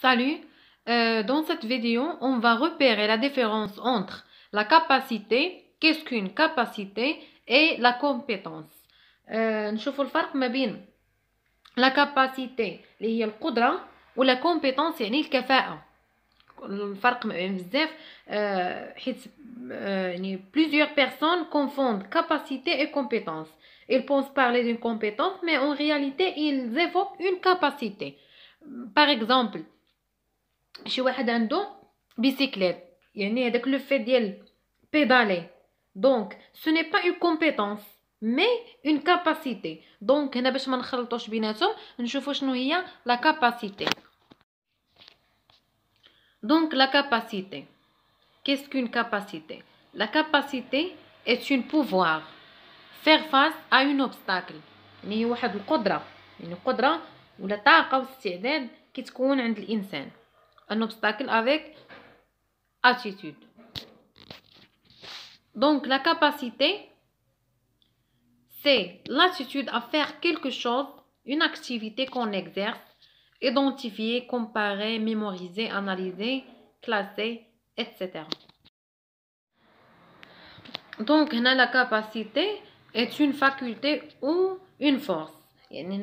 Salut euh, Dans cette vidéo, on va repérer la différence entre la capacité, qu'est-ce qu'une capacité, et la compétence. Euh, نشوفوا الفرق ما بين la La اللي هي la ولا ou la compétence, الفرق Le حيت يعني plusieurs personnes capacité Ils pensent parler d'une compétence, mais en réalité, ils évoquent une capacité. Par exemple, شي واحد عنده بيسيكليت يعني هذاك لو في ديال بيدالي دونك سو ني با اون كومبيتونس مي اون كاباسيتي دونك هنا باش ما نخلطوش بيناتهم نشوفوا شنو هي لا كاباسيتي دونك لا كاباسيتي كيس كون كاباسيتي لا كاباسيتي capacité est بوفوار فير فاس ا اون اوبستاكل يعني هي واحد القدره يعني قدره ولا طاقه واستعداد كتكون عند الانسان un obstacle avec attitude. Donc la capacité, c'est l'attitude à faire quelque chose, une activité qu'on exerce, identifier, comparer, mémoriser, analyser, classer, etc. Donc la capacité est une faculté ou une force. يعني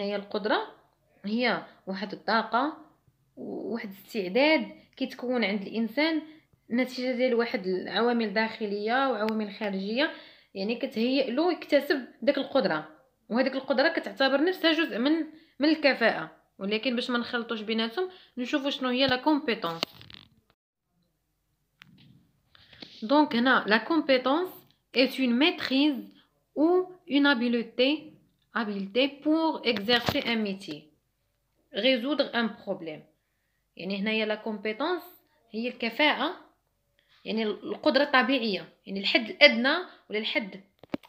واحد الاستعداد كيتكون عند الانسان نتيجه ديال واحد العوامل داخليه وعوامل خارجيه يعني كتهيئ له يكتسب داك القدره وهذيك القدره كتعتبر نفسها جزء من من الكفاءه ولكن باش ما نخلطوش بيناتهم نشوفوا شنو هي لا كومبيتونس دونك هنا لا كومبيتونس est une maîtrise ou une habileté habileté pour exercer un métier résoudre un problème يعني هنايا لا كومبيتونس هي الكفاءه يعني القدره الطبيعيه يعني الحد الادنى ولا الحد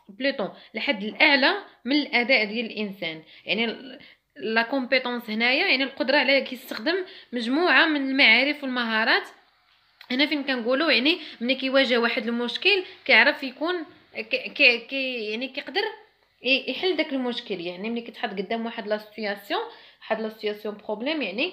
بلوتون الحد الاعلى من الاداء ديال الانسان يعني لا كومبيتونس هنايا يعني القدره على كيستخدم مجموعه من المعارف والمهارات هنا فين كنقولوا يعني ملي كيواجه واحد المشكل كيعرف يكون كي كي يعني كيقدر يحل داك المشكل يعني ملي كتحط قدام واحد لا سيتوياسيون واحد لا سيتوياسيون بروبليم يعني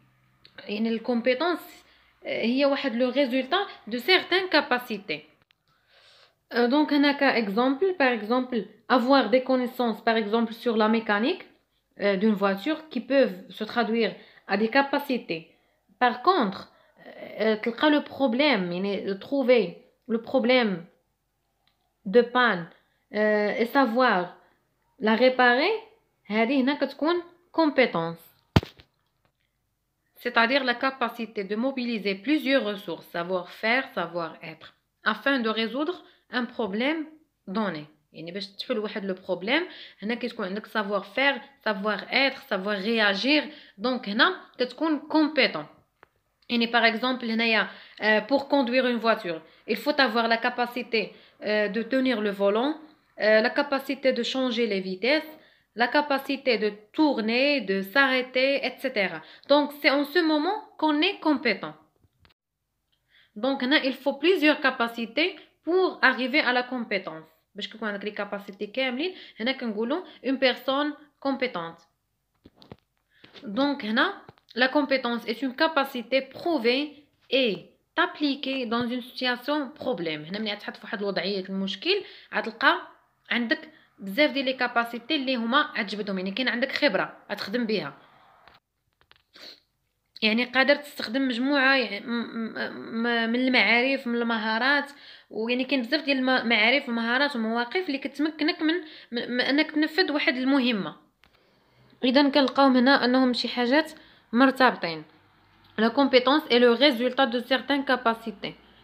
a le résultat le résultat de certaines capacités donc un هنا exemple par exemple, avoir des connaissances par exemple sur la mécanique d'une voiture qui peuvent se traduire à des capacités par contre le problème trouver le problème de panne et savoir la réparer هذه هنا كتكون compétence c'est-à-dire la capacité de mobiliser plusieurs ressources, savoir-faire, savoir-être, afin de résoudre un problème donné. يعني le problème, واحد لو a هنا savoir-faire, savoir savoir savoir être savoir-réagir. Donc, هنا y qu'on يعني Et Par exemple, euh, pour conduire une voiture, il faut avoir la capacité euh, de tenir le volant euh, la capacité de changer les vitesses la capacité de tourner, de s'arrêter, etc. Donc c'est en ce moment qu'on est compétent. Donc là, il faut plusieurs capacités pour arriver à la compétence. quand les capacités les capacités, كاملين هنا كنقولوا une personne compétente. Donc هنا la compétence est une capacité prouvée et appliquée dans une situation problème بزاف ديال لي كاباسيتي اللي هما عجبتهم يعني كاين عندك خبره غتخدم بها يعني قادر تستخدم مجموعه يعني من المعارف من المهارات ويعني كاين بزاف ديال المعارف ومهارات ومواقف اللي كتمكنك من, من انك تنفذ واحد المهمه اذا كنلقاو هنا انهم شي حاجات مرتبطين لا كومبيتونس اي لو ريزولتا دو سيرتان كاباسيتي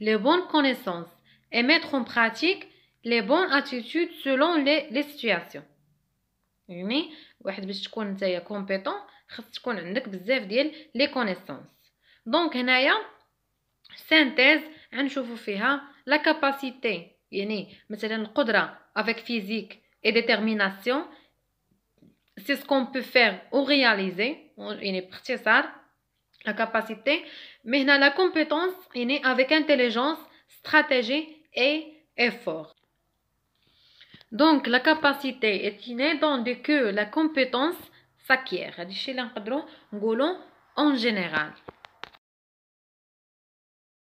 les bonnes connaissances et mettre en pratique les bonnes attitudes selon les, les situations. يعني واحد باش تكون نتايا كومبيتون خص تكون عندك بزاف ديال لي كونيسونس دونك هنايا سينتيز غنشوفو فيها لا كاباسيتي يعني مثلا القدره افيك فيزيك اي ديتيرميناسيون سي سكون بو فير او رياليزي يعني باختصار la capacité, mais la compétence est née avec intelligence, stratégie et effort. Donc, la capacité est innée queue que la compétence s'acquiert. En général.